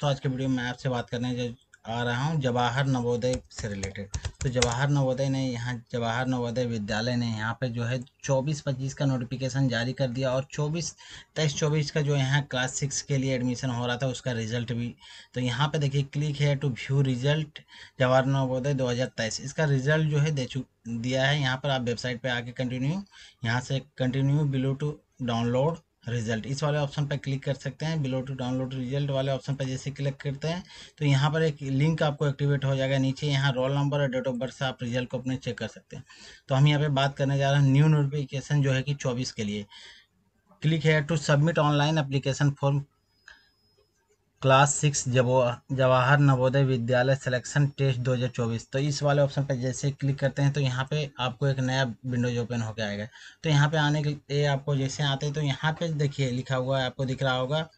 दोस्तों आज के वीडियो में आपसे बात करने आ रहा हूँ जवाहर नवोदय से रिलेटेड तो जवाहर नवोदय ने यहाँ जवाहर नवोदय विद्यालय ने यहाँ पे जो है चौबीस पच्चीस का नोटिफिकेशन जारी कर दिया और चौबीस तेईस चौबीस का जो यहाँ क्लास सिक्स के लिए एडमिशन हो रहा था उसका रिजल्ट भी तो यहाँ पे देखिए click here to view result Jawahar Navodaya दो इसका रिजल्ट जो है दे दिया है यहाँ पर आप वेबसाइट पर आके कंटिन्यू यहाँ से continue below to download result इस वाले ऑप्शन पर क्लिक कर सकते हैं बिलो टू डाउनलोड रिजल्ट वाले ऑप्शन पर जैसे क्लिक करते हैं तो यहाँ पर एक लिंक आपको एक्टिवेट हो जाएगा नीचे यहाँ रोल नंबर और डेट ऑफ बर्थ से आप रिजल्ट को अपने चेक कर सकते हैं तो हम यहाँ पर बात करने जा रहे हैं न्यू नोटिफिकेशन जो है कि चौबीस के लिए click here to submit online application form class six जब जवाहर नवोदय विद्यालय सिलेक्शन टेस्ट 2024 तो इस वाले ऑप्शन पर जैसे क्लिक करते हैं तो यहाँ पे आपको एक नया विंडोज ओपन होकर आएगा तो यहाँ पे आने के लिए आपको जैसे आते हैं तो यहाँ पे देखिए लिखा हुआ है आपको दिख रहा होगा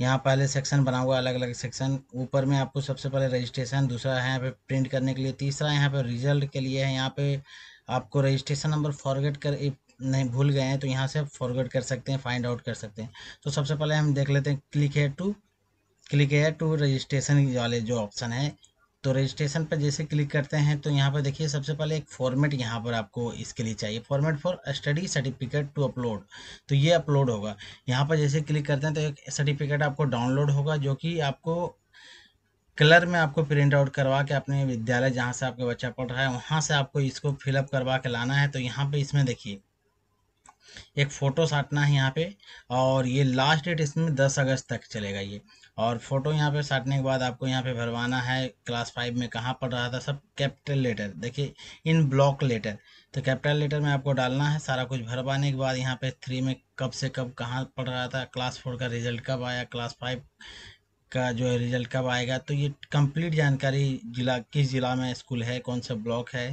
यहाँ पहले सेक्शन बना हुआ अलग अलग सेक्शन ऊपर में आपको सबसे पहले रजिस्ट्रेशन दूसरा है यहाँ पे प्रिंट करने के लिए तीसरा यहाँ पे रिजल्ट के लिए है यहाँ पे आपको रजिस्ट्रेशन नंबर फॉरगेट कर नहीं भूल गए हैं तो यहाँ से फॉरगेट कर सकते हैं फाइंड आउट कर सकते हैं तो सबसे पहले हम देख लेते हैं click here to click here to registration वाले जो ऑप्शन है तो रजिस्ट्रेशन पर जैसे क्लिक करते हैं तो यहाँ पर देखिए सबसे पहले एक फॉर्मेट यहाँ पर आपको इसके लिए चाहिए format for study certificate to upload तो ये अपलोड होगा यहाँ पर जैसे क्लिक करते हैं तो एक सर्टिफिकेट आपको डाउनलोड होगा जो कि आपको कलर में आपको प्रिंट आउट करवा के अपने विद्यालय जहाँ से आपका बच्चा पढ़ रहा है वहाँ से आपको इसको फिलअप करवा के लाना है तो यहाँ पर इसमें देखिए एक फ़ोटो साटना है यहाँ पे और ये लास्ट डेट इसमें दस अगस्त तक चलेगा ये और फ़ोटो यहाँ पे साटने के बाद आपको यहाँ पे भरवाना है क्लास फाइव में कहाँ पढ़ रहा था सब कैपिटल लेटर देखिए इन ब्लॉक लेटर तो कैपिटल लेटर में आपको डालना है सारा कुछ भरवाने के बाद यहाँ पे थ्री में कब से कब कहाँ पढ़ रहा था क्लास फोर का रिजल्ट कब आया क्लास फाइव का जो है रिजल्ट कब आएगा तो ये कंप्लीट जानकारी जिला किस ज़िला में स्कूल है कौन सा ब्लॉक है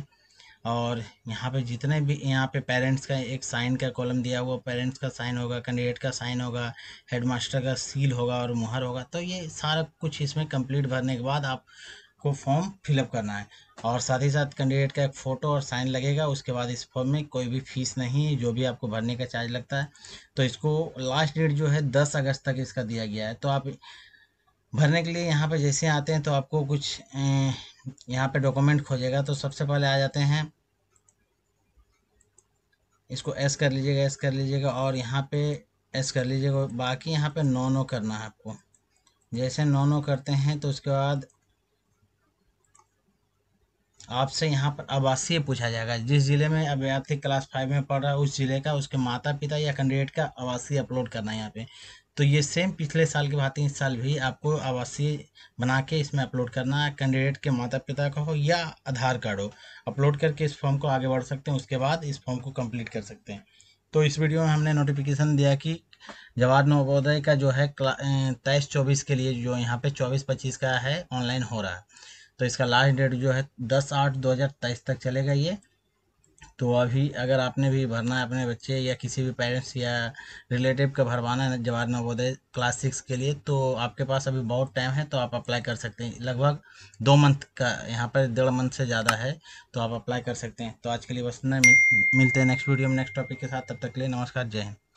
और यहाँ पे जितने भी यहाँ पे पेरेंट्स का एक साइन का कॉलम दिया हुआ पेरेंट्स का साइन होगा कैंडिडेट का साइन होगा हेडमास्टर का सील होगा और मुहर होगा तो ये सारा कुछ इसमें कंप्लीट भरने के बाद आपको फॉर्म फिलअप करना है और साथ ही साथ कैंडिडेट का एक फ़ोटो और साइन लगेगा उसके बाद इस फॉर्म में कोई भी फीस नहीं जो भी आपको भरने का चार्ज लगता है तो इसको लास्ट डेट जो है दस अगस्त तक इसका दिया गया है तो आप भरने के लिए यहाँ पर जैसे आते हैं तो आपको कुछ ए, अं, यहाँ पे डॉक्यूमेंट खोजेगा तो सबसे पहले आ जाते हैं इसको एस कर लीजिएगा एस कर लीजिएगा और यहाँ पे एस कर लीजिएगा बाकी यहाँ पे नो नो करना है आपको जैसे नो नो करते हैं तो उसके बाद आपसे यहाँ पर आवासीय पूछा जाएगा जिस ज़िले में अभ्यर्थी क्लास फाइव में पढ़ रहा है उस ज़िले का उसके माता पिता या कैंडिडेट का आवासीय अपलोड करना है यहाँ पे तो ये सेम पिछले साल की भांति इस साल भी आपको आवासीय बना के इसमें अपलोड करना है कैंडिडेट के माता पिता का हो या आधार कार्ड हो अपलोड करके इस फॉर्म को आगे बढ़ सकते हैं उसके बाद इस फॉर्म को कंप्लीट कर सकते हैं तो इस वीडियो में हमने नोटिफिकेशन दिया कि जवाहर नवोदय का जो है तेईस चौबीस के लिए जो यहाँ पे चौबीस पच्चीस का है ऑनलाइन हो रहा है तो इसका लास्ट डेट जो है दस आठ दो हज़ार तेईस तक चलेगा ये तो अभी अगर आपने भी भरना है अपने बच्चे या किसी भी पेरेंट्स या रिलेटिव का भरवाना है जवाहर नवोदय क्लास सिक्स के लिए तो आपके पास अभी बहुत टाइम है तो आप अप्लाई कर सकते हैं लगभग दो मंथ का यहाँ पर डेढ़ मंथ से ज़्यादा है तो आप अप्लाई कर सकते हैं तो आज के लिए बस न मिलते हैं नेक्स्ट वीडियो में नेक्स्ट टॉपिक के साथ तब तक के लिए नमस्कार जय हिंद